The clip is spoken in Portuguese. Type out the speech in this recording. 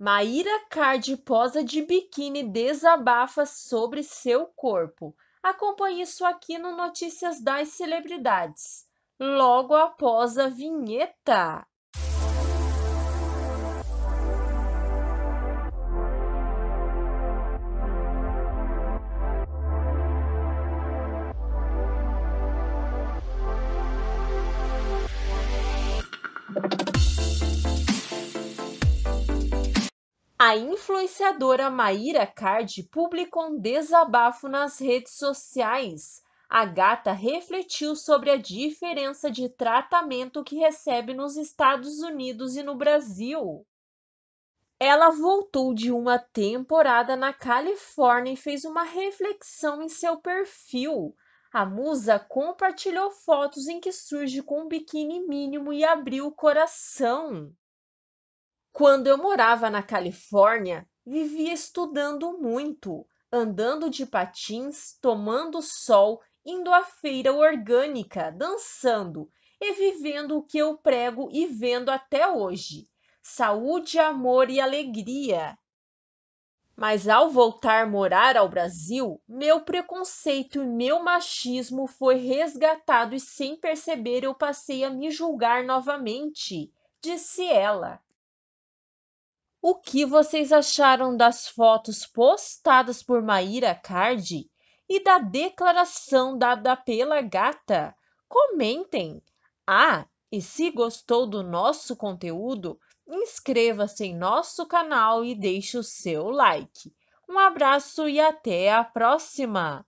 Maíra Cardi posa de biquíni desabafa sobre seu corpo. Acompanhe isso aqui no Notícias das Celebridades, logo após a vinheta. A influenciadora Maíra Cardi publicou um desabafo nas redes sociais. A gata refletiu sobre a diferença de tratamento que recebe nos Estados Unidos e no Brasil. Ela voltou de uma temporada na Califórnia e fez uma reflexão em seu perfil. A musa compartilhou fotos em que surge com um biquíni mínimo e abriu o coração. Quando eu morava na Califórnia, vivia estudando muito, andando de patins, tomando sol, indo à feira orgânica, dançando e vivendo o que eu prego e vendo até hoje: saúde, amor e alegria. Mas ao voltar morar ao Brasil, meu preconceito e meu machismo foi resgatado e sem perceber eu passei a me julgar novamente, disse ela. O que vocês acharam das fotos postadas por Maíra Cardi e da declaração dada pela gata? Comentem! Ah, e se gostou do nosso conteúdo, inscreva-se em nosso canal e deixe o seu like. Um abraço e até a próxima!